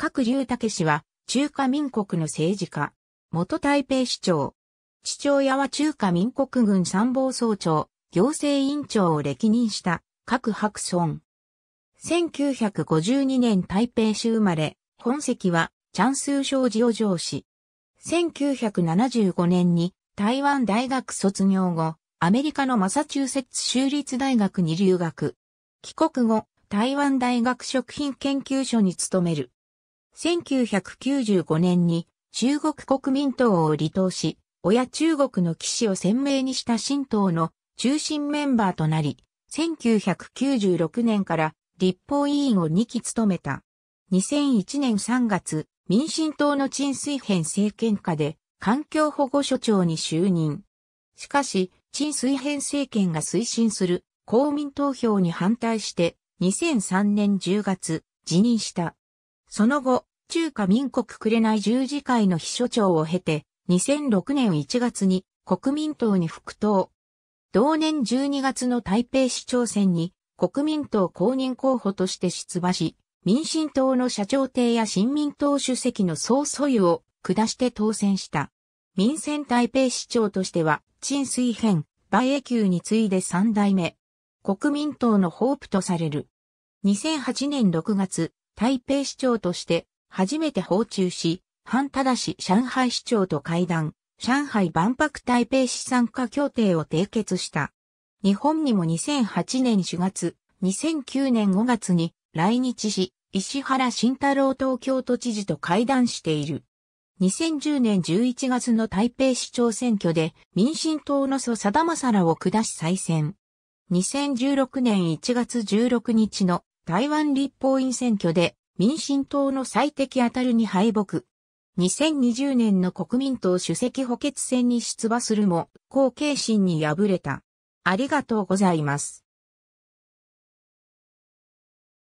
各竜武氏は中華民国の政治家、元台北市長。父親は中華民国軍参謀総長、行政委員長を歴任した各白村。1952年台北市生まれ、本籍はチャンスー商事を上司。1975年に台湾大学卒業後、アメリカのマサチューセッツ州立大学に留学。帰国後、台湾大学食品研究所に勤める。1995年に中国国民党を離党し、親中国の騎士を鮮明にした新党の中心メンバーとなり、1996年から立法委員を2期務めた。2001年3月、民進党の陳水編政権下で環境保護所長に就任。しかし、陳水編政権が推進する公民投票に反対して、2003年10月、辞任した。その後、中華民国れない十字会の秘書長を経て、2006年1月に国民党に復党。同年12月の台北市長選に国民党公認候補として出馬し、民進党の社長邸や新民党主席の総素油を下して当選した。民選台北市長としては、陳水編、馬英九に次いで3代目。国民党のホープとされる。2008年6月、台北市長として初めて訪中し、反だし上海市長と会談、上海万博台北市参加協定を締結した。日本にも2008年4月、2009年5月に来日し、石原慎太郎東京都知事と会談している。2010年11月の台北市長選挙で民進党の蘇貞正らを下し再選。2016年1月16日の台湾立法院選挙で民進党の最適当たるに敗北。2020年の国民党主席補欠選に出馬するも、後継心に敗れた。ありがとうございます。